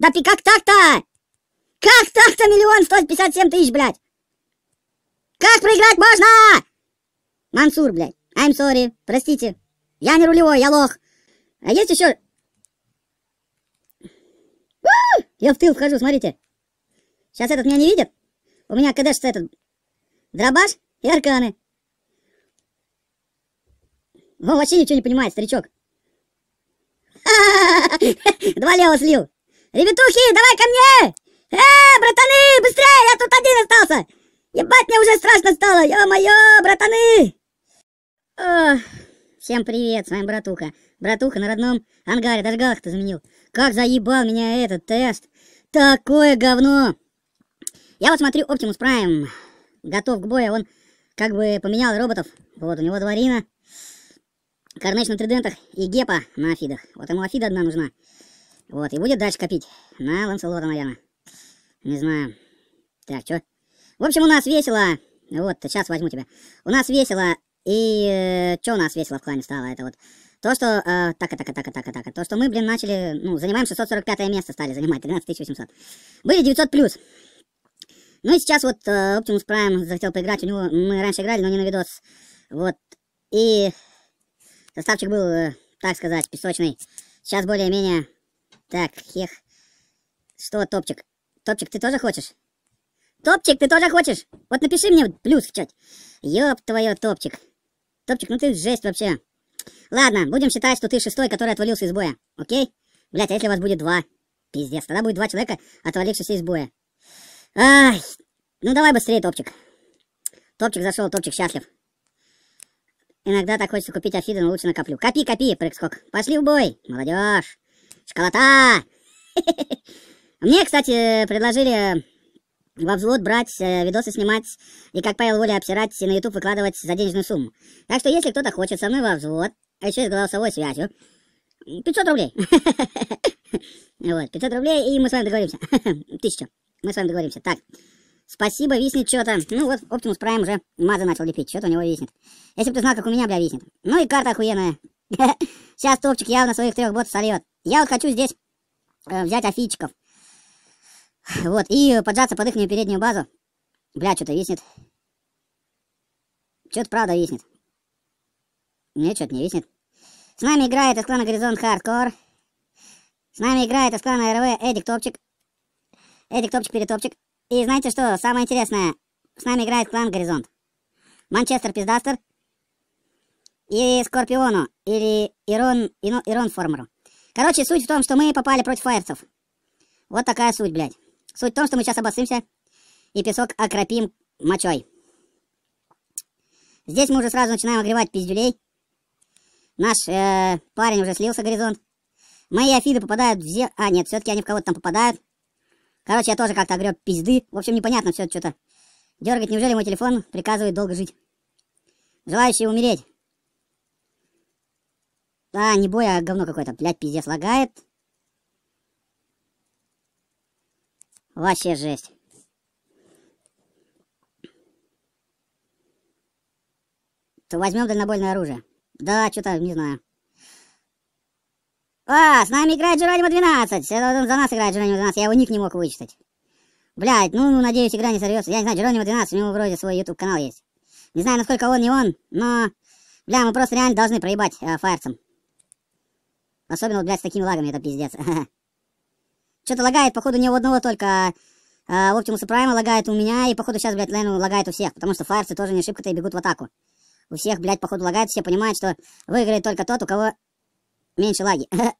Да ты как так-то? Как так-то миллион сто пятьдесят семь тысяч, блядь? Как проиграть можно? Мансур, блядь. I'm sorry. Простите. Я не рулевой, я лох. А есть еще... Я в тыл вхожу, смотрите. Сейчас этот меня не видит. У меня кдшится этот... Дробаш и арканы. Он вообще ничего не понимает, старичок. Два лева слил. Ребятухи, давай ко мне! Э, братаны, быстрее, я тут один остался! Ебать, мне уже страшно стало, ё-моё, братаны! Ох, всем привет, с вами братуха. Братуха на родном ангаре, даже галах-то заменил. Как заебал меня этот тест! Такое говно! Я вот смотрю, Оптимус Прайм готов к бою, он как бы поменял роботов. Вот у него дворина, Карнеч на тридентах и гепа на афидах. Вот ему афида одна нужна. Вот, и будет дальше копить на Ланселота, наверное. Не знаю. Так, что? В общем, у нас весело. Вот, сейчас возьму тебя. У нас весело. И э, что у нас весело в клане стало? Это вот то, что... Э, так, так, так, так, так, так. То, что мы, блин, начали... Ну, занимаем 645 место стали занимать. 13800. Были 900 плюс. Ну и сейчас вот э, Optimus Prime захотел поиграть. У него... Мы раньше играли, но не на видос. Вот. И составчик был, э, так сказать, песочный. Сейчас более-менее так, хех. Что, Топчик? Топчик, ты тоже хочешь? Топчик, ты тоже хочешь? Вот напиши мне плюс в чате. Ёб твое, Топчик. Топчик, ну ты жесть вообще. Ладно, будем считать, что ты шестой, который отвалился из боя. Окей? Блять, а если у вас будет два? Пиздец, тогда будет два человека, отвалившихся из боя. Ай, ну давай быстрее, Топчик. Топчик зашел, Топчик счастлив. Иногда так хочется купить Афиду, но лучше накоплю. Копи, копи, прыг-скок. Пошли в бой. Молодежь. Школота! Мне, кстати, предложили во взвод брать, э, видосы снимать и, как Павел Воля, обсирать и на YouTube выкладывать за денежную сумму. Так что, если кто-то хочет со мной во взвод, а еще и с голосовой связью, 500 рублей. Вот, 500 рублей, и мы с вами договоримся. Тысяча. Мы с вами договоримся. Так. Спасибо, виснет что-то. Ну вот, Optimus Prime уже маза начал лепить. Что-то у него виснет. Если бы ты знал, как у меня, бля, виснет. Ну и карта охуенная. Сейчас топчик явно своих трех бот сольет. Я вот хочу здесь э, взять афичиков. Вот, и поджаться под их переднюю базу. Бля, что-то виснет. Что-то правда виснет. Нет, что-то не виснет. С нами играет из клана Горизонт Хардкор. С нами играет из клана РВ Эдик Топчик. Эдик Топчик, Перетопчик. И знаете что, самое интересное, с нами играет клан Горизонт. Манчестер Пиздастер. И Скорпиону. Или Ирон, Ирон Формеру. Короче, суть в том, что мы попали против фаерцев. Вот такая суть, блядь. Суть в том, что мы сейчас обоссымся и песок окропим мочой. Здесь мы уже сразу начинаем огревать пиздюлей. Наш э, парень уже слился горизонт. Мои афиды попадают в зе... А, нет, все-таки они в кого-то там попадают. Короче, я тоже как-то огреб пизды. В общем, непонятно все что-то. Дергать неужели мой телефон приказывает долго жить? Желающие умереть. А, не бой, а говно какое-то. Блядь, пиздец, лагает. Вообще жесть. То возьмем дальнобойное оружие. Да, что-то, не знаю. А, с нами играет Джеронимо 12. Это он за нас играет Джеронимо 12. Я у них не мог вычитать. Блядь, ну, ну, надеюсь, игра не сорвется. Я не знаю, Джеронимо 12, у него вроде свой YouTube-канал есть. Не знаю, насколько он не он, но... Бля, мы просто реально должны проебать э, фаерцем. Особенно, блядь, с такими лагами, это пиздец. Что-то лагает, походу, не у одного только а, Оптимуса Прайма лагает у меня, и, походу, сейчас, блядь, Лену лагает у всех, потому что флайерцы тоже не шибко-то и бегут в атаку. У всех, блядь, походу, лагает, все понимают, что выиграет только тот, у кого меньше лаги.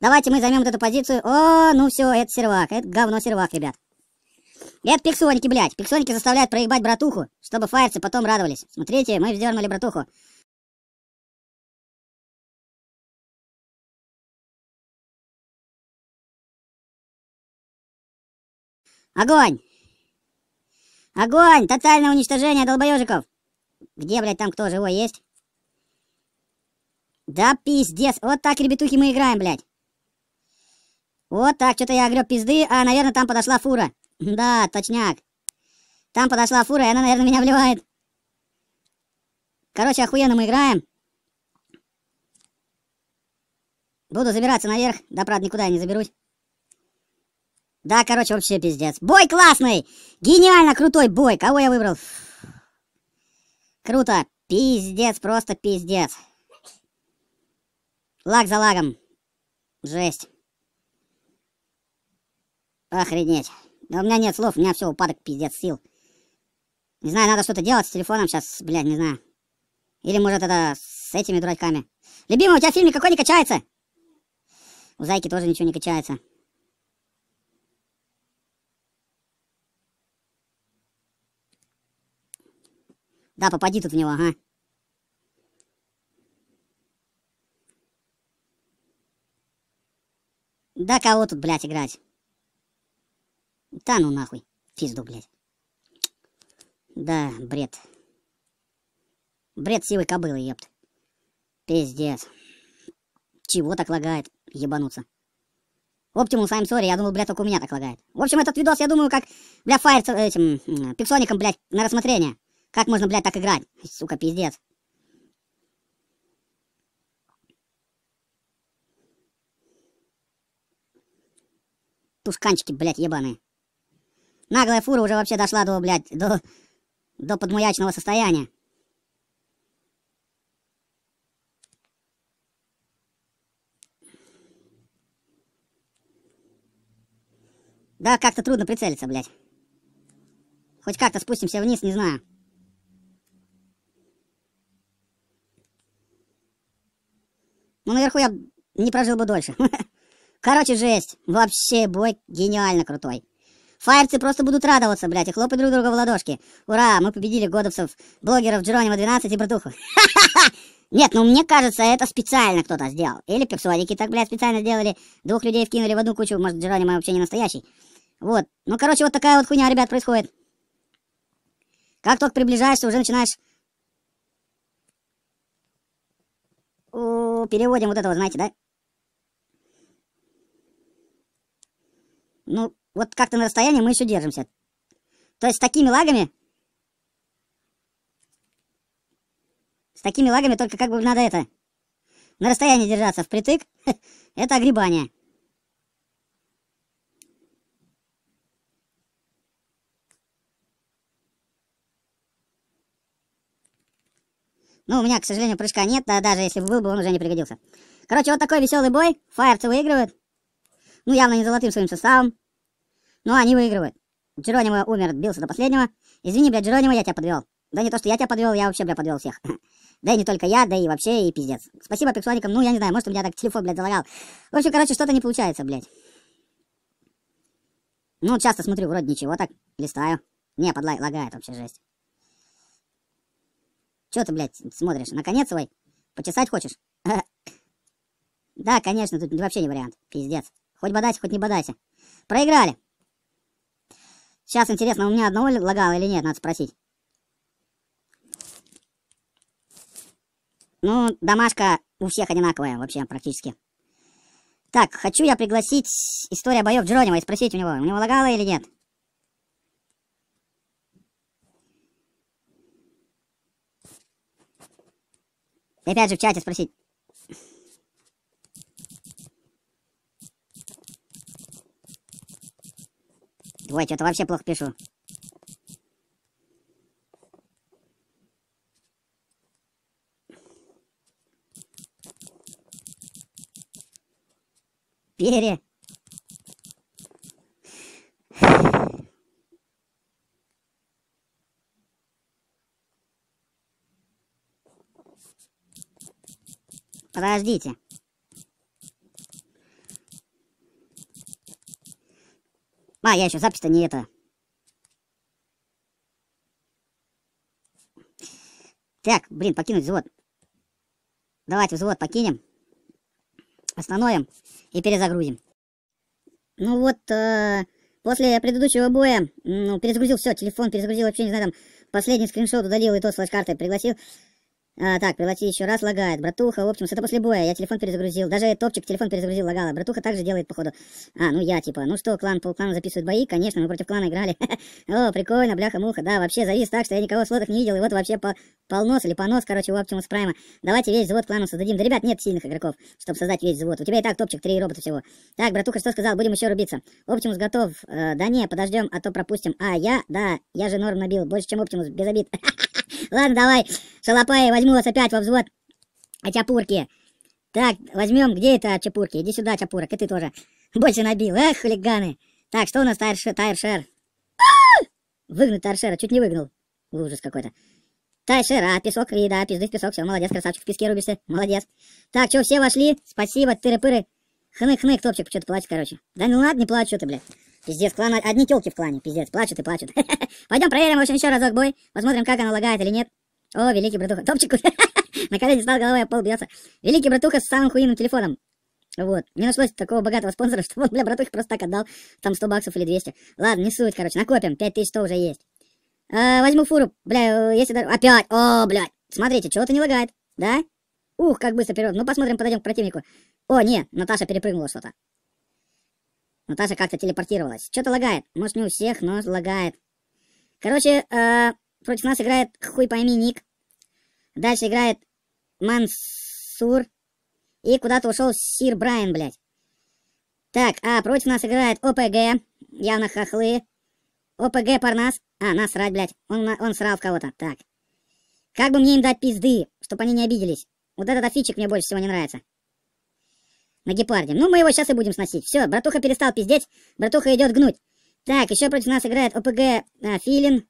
Давайте мы займем вот эту позицию. О, ну все, это сервак, это говно сервак, ребят. Это пиксоники, блядь. Пиксоники заставляют проебать братуху, чтобы фаерцы потом радовались. Смотрите, мы вздернули братуху. Огонь! Огонь! Тотальное уничтожение долбоежиков! Где, блядь, там кто живой есть? Да пиздец, вот так, ребятухи, мы играем, блядь. Вот так, что-то я огреб пизды, а, наверное, там подошла фура. Хм, да, точняк. Там подошла фура, и она, наверное, меня вливает. Короче, охуенно мы играем. Буду забираться наверх, да, правда, никуда я не заберусь. Да, короче, вообще пиздец. Бой классный! Гениально крутой бой! Кого я выбрал? Круто! Пиздец, просто пиздец. Лаг за лагом. Жесть. Охренеть. Да у меня нет слов, у меня все упадок, пиздец, сил. Не знаю, надо что-то делать с телефоном сейчас, блядь, не знаю. Или, может, это с этими дурачками? Любимый, у тебя в фильме какой не качается? У Зайки тоже ничего не качается. Да, попади тут в него, ага. Да кого тут, блядь, играть? Да ну нахуй, пизду, блядь. Да, бред. Бред сивой кобылы, епт. Пиздец. Чего так лагает, ебануться. Оптимус, I'm sorry, я думал, блядь, только у меня так лагает. В общем, этот видос, я думаю, как, бля, фаер э, этим, пиксоником, блядь, на рассмотрение. Как можно, блядь, так играть? Сука, пиздец. Тушканчики, блядь, ебаные. Наглая фура уже вообще дошла до, блядь, до, до подмуячного состояния. Да, как-то трудно прицелиться, блядь. Хоть как-то спустимся вниз, не знаю. Ну, наверху я не прожил бы дольше. Короче, жесть. Вообще бой гениально крутой. Фаерцы просто будут радоваться, блядь, и хлопать друг друга в ладошки. Ура, мы победили годовцев, блогеров Джеронима 12 и Братуху. Нет, ну мне кажется, это специально кто-то сделал. Или пиксуадики так, блядь, специально сделали. Двух людей вкинули в одну кучу, может, Джеронима вообще не настоящий. Вот. Ну, короче, вот такая вот хуйня, ребят, происходит. Как только приближаешься, уже начинаешь переводим вот этого, знаете, да? Ну, вот как-то на расстоянии мы еще держимся. То есть с такими лагами... С такими лагами только как бы надо это... На расстоянии держаться впритык. это огребание. Ну, у меня, к сожалению, прыжка нет, а даже если бы был бы, он уже не пригодился. Короче, вот такой веселый бой. Фаерцы выигрывают. Ну, явно не золотым своим составом. Но ну, они выигрывают. Джеронимо умер, бился до последнего. Извини, бля, Джеронимо, я тебя подвел. Да не то, что я тебя подвел, я вообще, бля, подвел всех. Да и не только я, да и вообще, и пиздец. Спасибо пиксоникам, ну, я не знаю, может, у меня так телефон, блядь, залагал. В общем, короче, что-то не получается, блядь. Ну, часто смотрю, вроде ничего так, листаю. Не, подлагает вообще жесть. Чего ты, блядь, смотришь? наконец конец свой? Почесать хочешь? Да, конечно, тут вообще не вариант. Пиздец. Хоть бодайся, хоть не бодайся. Проиграли. Сейчас интересно, у меня одного лагало или нет, надо спросить. Ну, домашка у всех одинаковая вообще практически. Так, хочу я пригласить история боев Джеронима и спросить у него, у него лагало или нет. И опять же в чате спросить. Ой, что-то вообще плохо пишу. Пере. Подождите. А, я еще запись-то не это. Так, блин, покинуть взвод. Давайте взвод покинем. Остановим и перезагрузим. Ну вот, э, после предыдущего боя, ну, перезагрузил все, телефон перезагрузил, вообще не знаю, там, последний скриншот удалил и то с флеш карты пригласил. А, так, преврати еще раз, лагает. Братуха, в общем, это после боя. Я телефон перезагрузил. Даже топчик телефон перезагрузил, лагало. Братуха также делает, походу. А, ну я, типа, ну что, клан, полклана записывает бои? Конечно, мы против клана играли. О, прикольно, бляха-муха. Да, вообще завис так, что я никого в слотах не видел. И вот вообще по полнос или понос, короче, у Оптимус Прайма. Давайте весь взвод клану создадим. Да, ребят, нет сильных игроков, чтобы создать весь взвод. У тебя и так топчик, три робота всего. Так, братуха, что сказал? Будем еще рубиться. Оптимус готов. Э, да не, подождем, а то пропустим. А, я? Да, я же норм набил. Больше, чем Оптимус, без обид. Ладно, давай, шалопай, возьму вас опять во взвод а Чапурки. Так, возьмем, где это Чапурки? Иди сюда, Чапурок, и ты тоже. Больше набил, эх, хулиганы. Так, что у нас тайршер? тайршер? Выгнуть тайршера, чуть не выгнал. Ужас какой-то. Тайшер, а песок, и да, пизды песок, все, молодец, красавчик, в песке рубишься, молодец. Так, что, все вошли? Спасибо, тыры-пыры. Хны-хны, топчик, что-то плачет, короче. Да ну ладно, не плачь, что ты, блядь. Пиздец, клан, одни телки в клане, пиздец, плачут и плачут. Пойдем проверим, в общем, еще разок бой, посмотрим, как оно лагает или нет. О, великий братуха, топчику, на колени стал головой, а пол бьется. Великий братуха с самым хуйным телефоном. Вот, не нашлось такого богатого спонсора, что он, бля, братуха просто так отдал, там 100 баксов или 200. Ладно, не суть, короче, накопим, 5100 уже есть. А, возьму фуру, бля, если даже... Опять, о, блядь, смотрите, чего-то не лагает, да? Ух, как быстро перевод, ну посмотрим, подойдем к противнику. О, не, Наташа перепрыгнула что-то. Наташа как-то телепортировалась. Что-то лагает. Может, не у всех, но лагает. Короче, э, против нас играет хуй пойми Ник. Дальше играет Мансур. И куда-то ушел Сир Брайан, блядь. Так, а против нас играет ОПГ. Явно хохлы. ОПГ Парнас. А, насрать, блядь. Он, он срал в кого-то. Так. Как бы мне им дать пизды, чтобы они не обиделись? Вот этот афичик мне больше всего не нравится на гепарде. Ну, мы его сейчас и будем сносить. Все, братуха перестал пиздеть, братуха идет гнуть. Так, еще против нас играет ОПГ а, Филин.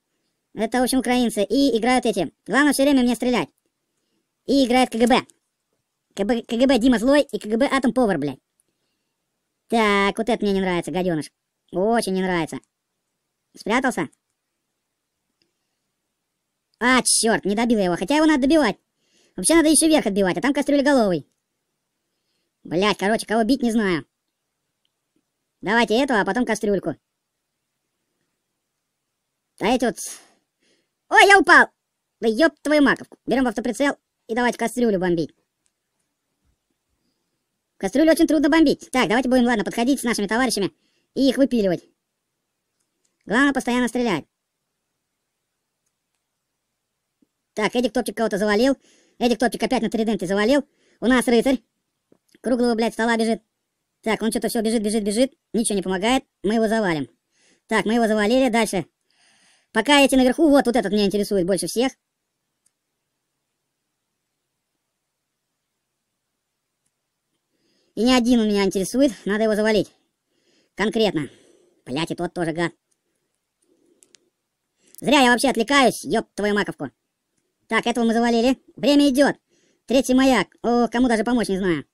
Это, в общем, украинцы. И играют эти. Главное все время мне стрелять. И играет КГБ. КГБ, КГБ Дима Злой и КГБ Атом Повар, блядь. Так, вот это мне не нравится, гаденыш. Очень не нравится. Спрятался? А, черт, не добил я его. Хотя его надо добивать. Вообще надо еще вверх отбивать, а там кастрюля головой. Блять, короче, кого бить не знаю. Давайте этого, а потом кастрюльку. Да эти вот... Ой, я упал! Да ёб твою маковку. Берем в автоприцел и давайте кастрюлю бомбить. Кастрюлю очень трудно бомбить. Так, давайте будем, ладно, подходить с нашими товарищами и их выпиливать. Главное постоянно стрелять. Так, Эдик Топчик кого-то завалил. Эдик Топчик опять на триденте завалил. У нас рыцарь круглого, блядь, стола бежит. Так, он что-то все бежит, бежит, бежит. Ничего не помогает. Мы его завалим. Так, мы его завалили. Дальше. Пока эти наверху, вот, вот этот меня интересует больше всех. И не один у меня интересует. Надо его завалить. Конкретно. Блять, и тот тоже гад. Зря я вообще отвлекаюсь, ёб твою маковку. Так, этого мы завалили. Время идет. Третий маяк. О, кому даже помочь не знаю.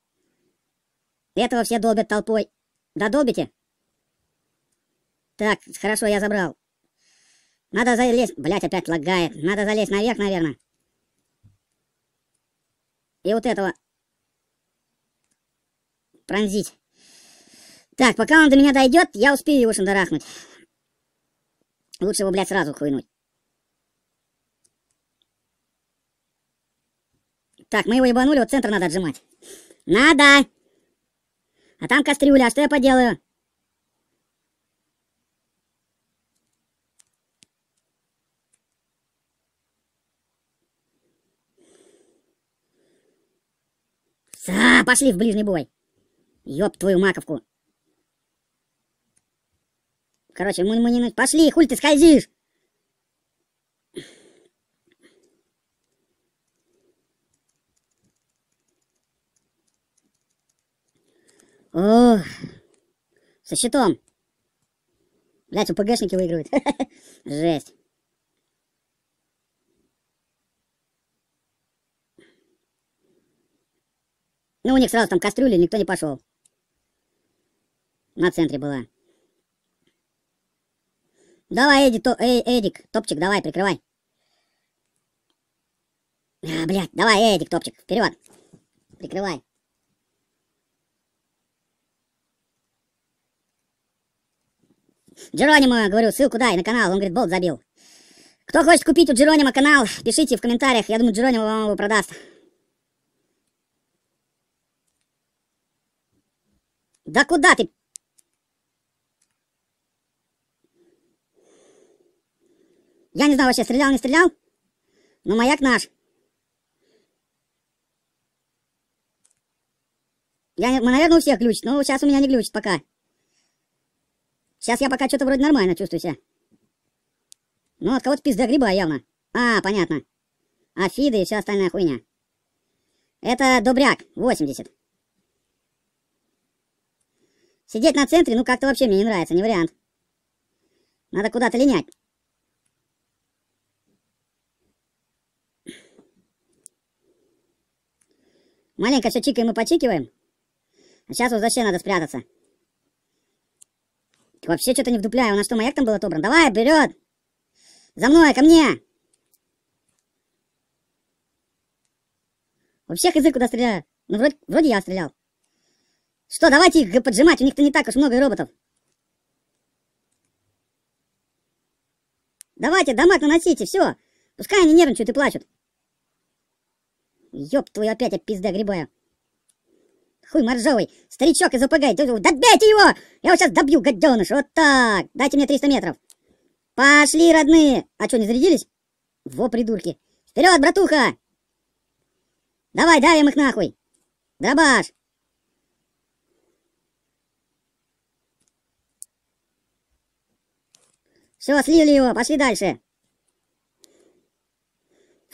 Этого все долбят толпой. да долбите Так, хорошо, я забрал. Надо залезть... Блять, опять лагает. Надо залезть наверх, наверное. И вот этого... Пронзить. Так, пока он до меня дойдет, я успею его шандарахнуть. Лучше его, блядь, сразу хуйнуть. Так, мы его ебанули, вот центр надо отжимать. Надо! А там кастрюля, а что я поделаю? Са, пошли в ближний бой. Ёб твою маковку. Короче, мы, мы не... Пошли, хуль ты скользишь! О, со щитом. Блять, у ПГШники выигрывают. Жесть. Ну, у них сразу там кастрюли, никто не пошел. На центре была. Давай, Эдик, то, э, Эдик, топчик, давай, прикрывай. А, блядь, давай, Эдик, топчик, вперед. Прикрывай. Джеронима, говорю, ссылку дай на канал. Он говорит, болт забил. Кто хочет купить у Джеронима канал, пишите в комментариях. Я думаю, Джеронима вам его продаст. Да куда ты? Я не знаю вообще, стрелял, не стрелял. Но маяк наш. Я, наверное, у всех ключ, но сейчас у меня не ключ пока. Сейчас я пока что-то вроде нормально чувствую себя. Ну, от кого-то пизда гриба явно. А, понятно. Афиды и вся остальная хуйня. Это Добряк, 80. Сидеть на центре, ну как-то вообще мне не нравится, не вариант. Надо куда-то линять. Маленько все чикаем и почикиваем. А сейчас вот вообще надо спрятаться вообще что-то не вдупляю. У нас что, маяк там был отобран? Давай, вперед! За мной, ко мне! вообще язык куда стреляют. Ну, вроде, вроде я стрелял. Что, давайте их поджимать, у них-то не так уж много роботов. Давайте, дамаг наносите, все. Пускай они нервничают и плачут. Ёб твою, опять я пизда грибаю. Хуй моржовый, старичок из ОПГ, добейте его! Я его сейчас добью, гаденыш, вот так, дайте мне 300 метров. Пошли, родные! А что, не зарядились? Во, придурки. Вперед, братуха! Давай, давим их нахуй! Дробаш! Все, слили его, пошли дальше.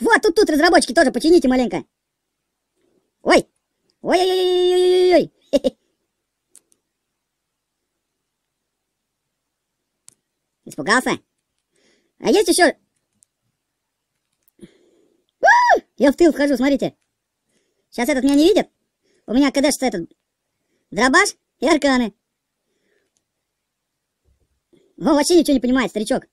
Вот тут-тут разработчики тоже почините маленько. Ой, Ой-ой-ой-ой-ой-ой! Испугался? А есть еще... Я в тыл вхожу, смотрите. Сейчас этот меня не видит. У меня когда что этот... Дробаш и арканы. Он вообще ничего не понимает, старичок.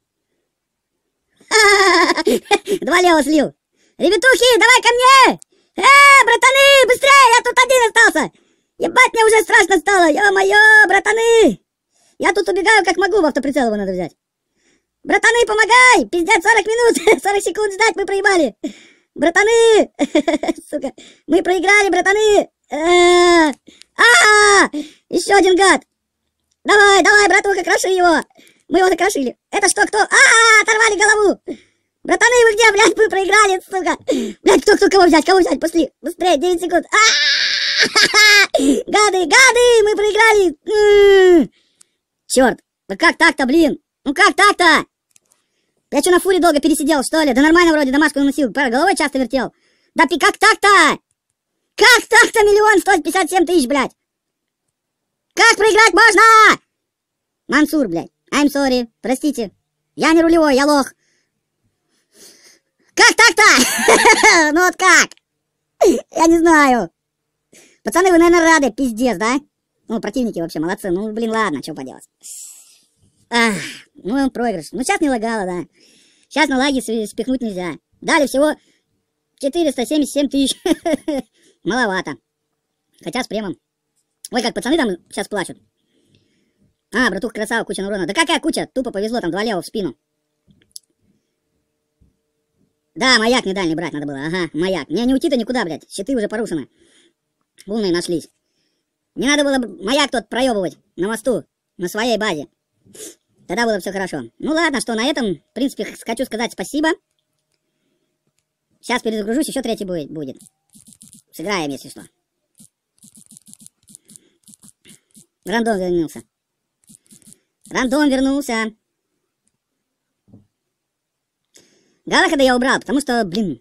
Два лева слил. Ребятухи, давай ко мне! Э, братаны, быстрее, я тут один остался. Ебать, мне уже страшно стало, ё-моё, братаны. Я тут убегаю как могу, в автоприцел его надо взять. Братаны, помогай, пиздец, 40 минут, 40 секунд ждать, мы проебали. Братаны, сука, мы проиграли, братаны. А, -а, -а! еще один гад. Давай, давай, братуха, кроши его. Мы его накрошили. Это что, кто? А, -а, -а оторвали голову. Братаны, вы где, блядь, мы проиграли, сука. Блядь, кто, кто, кого взять, кого взять, пошли. Быстрее, 9 секунд. А! Гады, гады, мы проиграли. Черт, ну как так-то, блин? Ну как так-то? Я что, на фуре долго пересидел, что ли? Да нормально вроде домашку наносил, пара головой часто вертел. Да пи как так-то? Как так-то миллион сто пятьдесят семь тысяч, блядь? Как проиграть можно? Мансур, блядь. I'm sorry, простите. Я не рулевой, я лох. Как так-то? Ну вот как? Я не знаю. Пацаны, вы, наверное, рады, пиздец, да? Ну, противники вообще молодцы. Ну, блин, ладно, что поделать. Ах, ну, проигрыш. Ну, сейчас не лагало, да. Сейчас на лаги спихнуть нельзя. Дали всего 477 тысяч. Маловато. Хотя с премом. Ой, как пацаны там сейчас плачут. А, братух красава, куча урона. Да какая куча? Тупо повезло, там два лева в спину. Да, маяк не дальний брать надо было. Ага, маяк. Мне не уйти-то никуда, блядь. Щиты уже порушены. Умные нашлись. Не надо было маяк тот проебывать на мосту, на своей базе. Тогда было все хорошо. Ну ладно, что на этом, в принципе, хочу сказать спасибо. Сейчас перезагружусь, еще третий будет. будет. Сыграем, если что. Рандом вернулся. Рандом вернулся. Галахада я убрал, потому что, блин,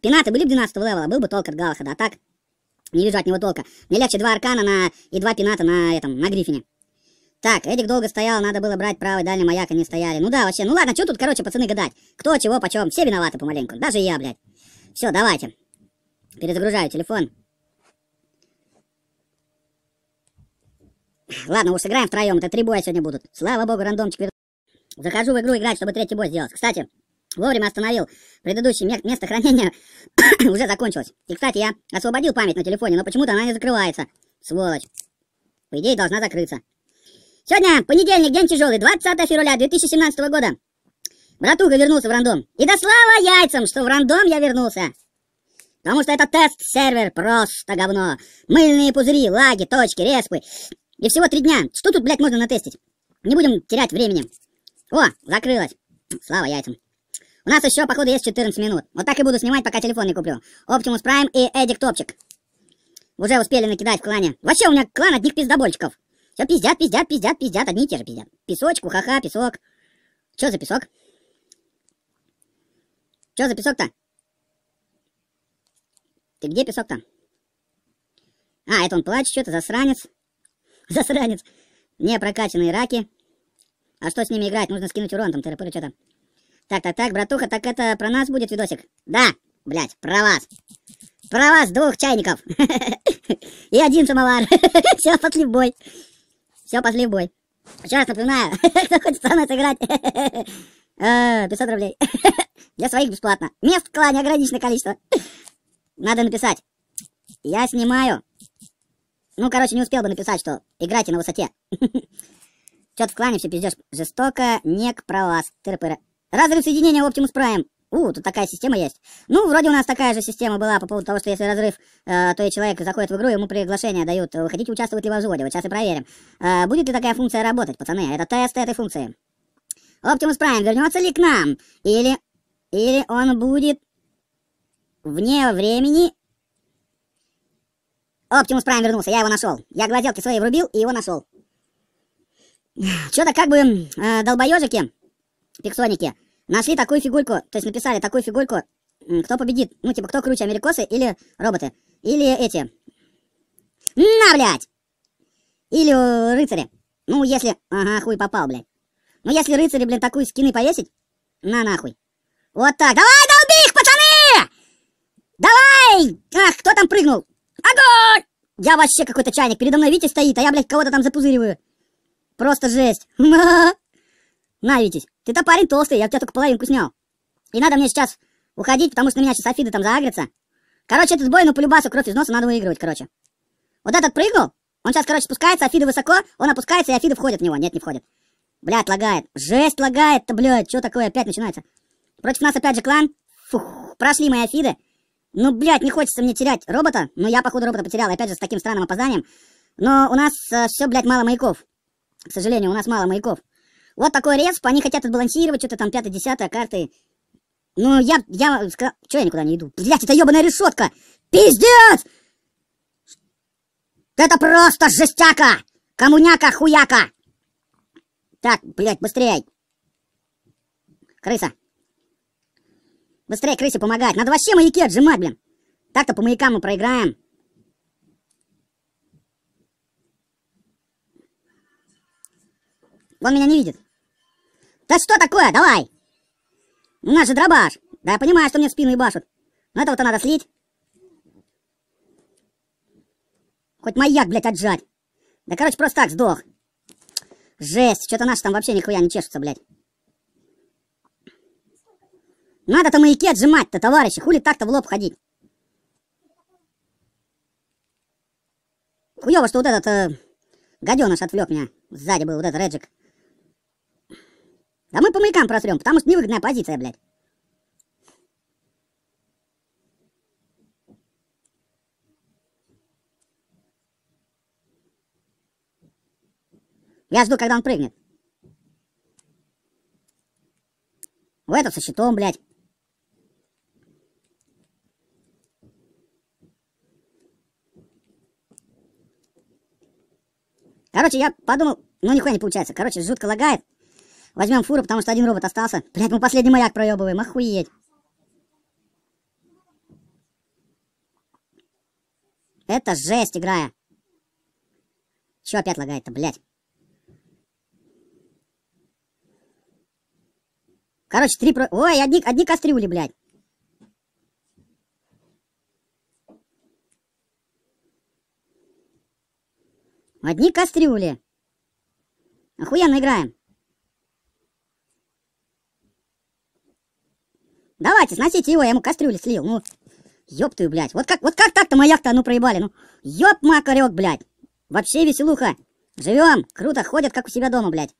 пинаты были бы 12 левела, был бы толк от Галахада, а так не вижу от него толка. Мне легче два аркана на... и два пината на этом, на грифине. Так, Эдик долго стоял, надо было брать правый дальний маяк, они стояли. Ну да, вообще, ну ладно, что тут, короче, пацаны гадать? Кто, чего, почем, все виноваты помаленьку, даже я, блядь. Все, давайте. Перезагружаю телефон. Ладно, уж сыграем втроем, это три боя сегодня будут. Слава богу, рандомчик вернулся. Захожу в игру играть, чтобы третий бой сделать. Кстати, Вовремя остановил. Предыдущее место хранения уже закончилось. И, кстати, я освободил память на телефоне, но почему-то она не закрывается. Сволочь. По идее, должна закрыться. Сегодня понедельник, день тяжелый, 20 февраля 2017 года. Братуха вернулся в рандом. И да слава яйцам, что в рандом я вернулся. Потому что это тест-сервер, просто говно. Мыльные пузыри, лаги, точки, респы. И всего три дня. Что тут, блядь, можно натестить? Не будем терять времени. О, закрылось. Слава яйцам. У нас еще, походу, есть 14 минут. Вот так и буду снимать, пока телефон не куплю. Оптимус Прайм и Эдик Топчик. Уже успели накидать в клане. Вообще у меня клан одних пиздобольчиков. Все пиздят, пиздят, пиздят, пиздят. Одни и те же пиздят. Песочку, ха-ха, песок. Че за песок? Че за песок-то? Ты где песок-то? А, это он плачет, что это засранец. Засранец. Не прокачанные раки. А что с ними играть? Нужно скинуть урон там, тыры-пыры, что-то. Так, так, так, братуха, так это про нас будет видосик? Да, блядь, про вас. Про вас двух чайников. И один самовар. Все, пошли в бой. Все, пошли в бой. Сейчас раз напоминаю, кто хочет со мной сыграть. 500 а, рублей. Для своих бесплатно. Мест в клане ограниченное количество. Надо написать. Я снимаю. Ну, короче, не успел бы написать, что играйте на высоте. Чё-то в клане все пиздешь. Жестоко, нек про вас. Тыры-пыры. Разрыв соединения Optimus Prime. У, тут такая система есть. Ну, вроде у нас такая же система была по поводу того, что если разрыв, э, то и человек заходит в игру, ему приглашение дают. Э, Вы хотите участвовать ли в взводе? Вот сейчас и проверим. Э, будет ли такая функция работать, пацаны? Это тест этой функции. Оптимус Prime вернется ли к нам? Или, или он будет вне времени? Оптимус Prime вернулся, я его нашел. Я гладелки свои врубил и его нашел. Что-то как бы э, долбоежики пиксоники, нашли такую фигурку, то есть написали такую фигурку, кто победит, ну, типа, кто круче, америкосы или роботы, или эти, на, блядь, или э, рыцари, ну, если, ага, хуй попал, блядь, ну, если рыцари, блин, такую скины повесить, на, нахуй, вот так, давай, долби их, пацаны, давай, ах, кто там прыгнул, огонь, я вообще какой-то чайник, передо мной Витя стоит, а я, блядь, кого-то там запузыриваю, просто жесть, на, Витязь. Ты-то парень толстый, я у тебя только половинку снял. И надо мне сейчас уходить, потому что на меня сейчас Афида там заагрится. Короче, этот бой, ну, полюбасу, кровь из носа надо выигрывать, короче. Вот этот прыгнул, он сейчас, короче, спускается, Афида высоко, он опускается, и Афида входит в него. Нет, не входит. Блядь, лагает. Жесть лагает-то, блядь, что такое, опять начинается. Против нас опять же клан. Фух, прошли мои Афиды. Ну, блядь, не хочется мне терять робота, но я, походу, робота потерял, опять же, с таким странным опозданием. Но у нас э, все, блядь, мало маяков. К сожалению, у нас мало маяков. Вот такой респ, они хотят отбалансировать, что-то там 5-10 карты. Ну, я, я что я никуда не иду? Блять, это ебаная решетка! Пиздец! Это просто жестяка! комуняка, хуяка! Так, блять, быстрее! Крыса! Быстрее крысе помогать! Надо вообще маяки отжимать, блин! Так-то по маякам мы проиграем. Он меня не видит. Да что такое? Давай! У нас же дробаш. Да я понимаю, что мне в спину ебашут. Но этого-то надо слить. Хоть маяк, блядь, отжать. Да, короче, просто так сдох. Жесть, что-то наши там вообще нихуя не чешутся, блядь. Надо-то маяки отжимать-то, товарищи. Хули так-то в лоб ходить. Хуёво, что вот этот э, гадёныш отвлек меня. Сзади был вот этот Реджик. Да мы по маякам просрем, потому что невыгодная позиция, блядь. Я жду, когда он прыгнет. В этого со щитом, блядь. Короче, я подумал, ну нихуя не получается. Короче, жутко лагает. Возьмем фуру, потому что один робот остался. Блять, мы последний маяк проебываем, охуеть. Это жесть играя. Че опять лагает-то, блядь? Короче, три про... Ой, одни, одни кастрюли, блядь. Одни кастрюли. Охуенно играем. Давайте, сносите его, я ему кастрюлю слил. Ну, ёб ты, блядь. Вот как, вот как так-то маяк-то, ну, проебали, ну. Ёб макарёк, блядь. Вообще веселуха. Живем, круто, ходят, как у себя дома, блядь.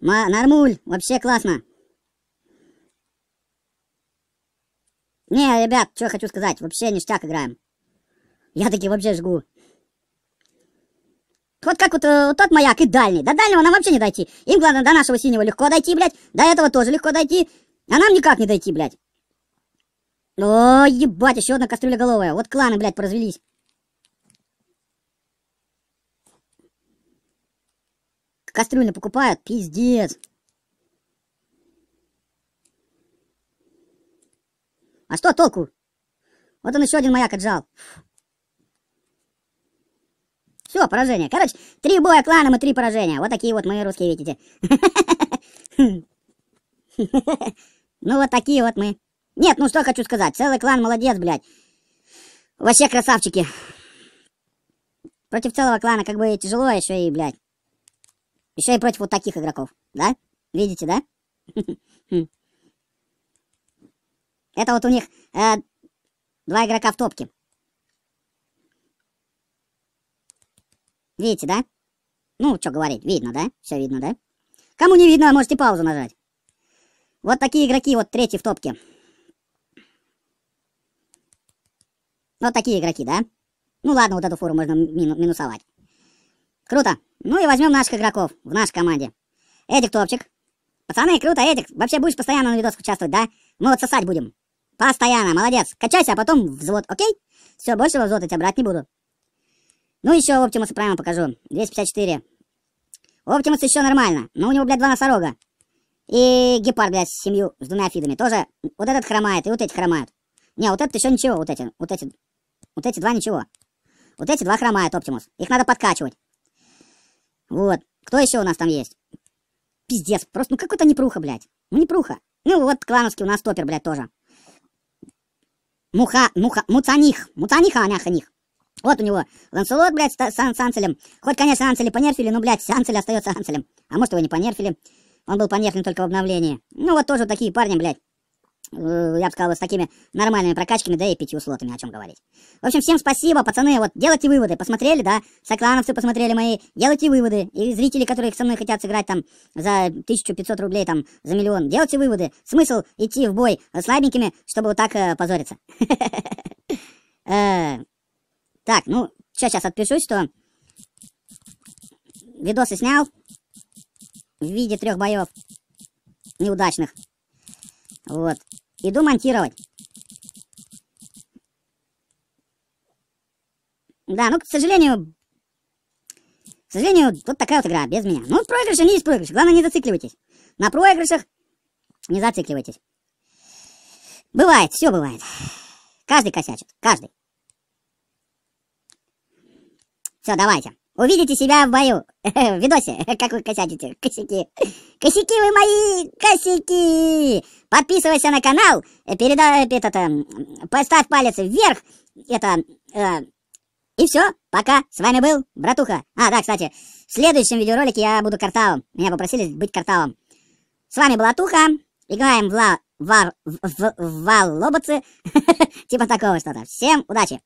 Ма нормуль, вообще классно. Не, ребят, что хочу сказать, вообще ништяк играем. Я таки вообще жгу. Вот как вот, э, вот тот маяк и дальний. До дальнего нам вообще не дойти. Им главное до нашего синего легко дойти, блядь. До этого тоже легко дойти. А нам никак не дойти, блядь. О, ебать, еще одна кастрюля головая. Вот кланы, блядь, поразвелись. Кастрюли покупают, пиздец. А что толку? Вот он еще один маяк отжал. Все, поражение. Короче, три боя кланом и три поражения. Вот такие вот мои русские, видите. Ну вот такие вот мы. Нет, ну что хочу сказать. Целый клан молодец, блядь. Вообще красавчики. Против целого клана как бы тяжело еще и, блядь. Еще и против вот таких игроков. Да? Видите, да? Это вот у них э, два игрока в топке. Видите, да? Ну, что говорить, видно, да? Все видно, да? Кому не видно, можете паузу нажать. Вот такие игроки, вот третий в топке. Вот такие игроки, да? Ну ладно, вот эту фору можно мину минусовать. Круто. Ну и возьмем наших игроков в нашей команде. Эдик топчик. Пацаны, круто, Эдик. Вообще будешь постоянно на видосах участвовать, да? Мы вот сосать будем. Постоянно, молодец. Качайся, а потом взвод, окей? Все, больше взвод я тебя брать не буду. Ну еще Оптимуса правильно покажу. 254. Оптимус еще нормально, но у него, блядь, два носорога. И гепард, блядь, с семью, с двумя фидами тоже. Вот этот хромает, и вот эти хромают. Не, вот этот еще ничего, вот эти, вот эти, вот эти два ничего. Вот эти два хромают, Оптимус. Их надо подкачивать. Вот. Кто еще у нас там есть? Пиздец, просто, ну какой-то непруха, блядь. Ну непруха. Ну вот клановский у нас топер, блядь, тоже. Муха, муха, муцаних. Муцаниха, аняха них. Вот у него Ланселот, блядь, с, с, с Анцелем. Хоть, конечно, Анцели понерфили, но, блядь, Анцель остается Анцелем. А может, его не понерфили. Он был помехлен только в обновлении. Ну вот тоже такие парни, блядь. Э, я бы сказал, с такими нормальными прокачками, да и пятью слотами, о чем говорить. В общем, всем спасибо, пацаны, вот делайте выводы. Посмотрели, да? Соклановцы посмотрели мои. Делайте выводы. И зрители, которые со мной хотят сыграть там за 1500 рублей, там, за миллион. Делайте выводы. Смысл идти в бой слабенькими, чтобы вот так э, позориться. Э, так, ну, что сейчас отпишусь, что видосы снял в виде трех боев неудачных. Вот. Иду монтировать. Да, ну, к сожалению, к сожалению, вот такая вот игра, без меня. Ну, проигрыши не есть проигрыши, главное не зацикливайтесь. На проигрышах не зацикливайтесь. Бывает, все бывает. Каждый косячит, каждый. Все, давайте. Увидите себя в бою. В видосе, как вы косятите. Косяки. Косяки вы мои, косяки. Подписывайся на канал. Э, Передай, э, это, эм, поставь палец вверх. Это, э, и все. Пока. С вами был Братуха. А, да, кстати, в следующем видеоролике я буду карталом Меня попросили быть карталом С вами была Туха. Играем в ла... Вар... В... В... Валобоцы. Типа такого что-то. Всем удачи.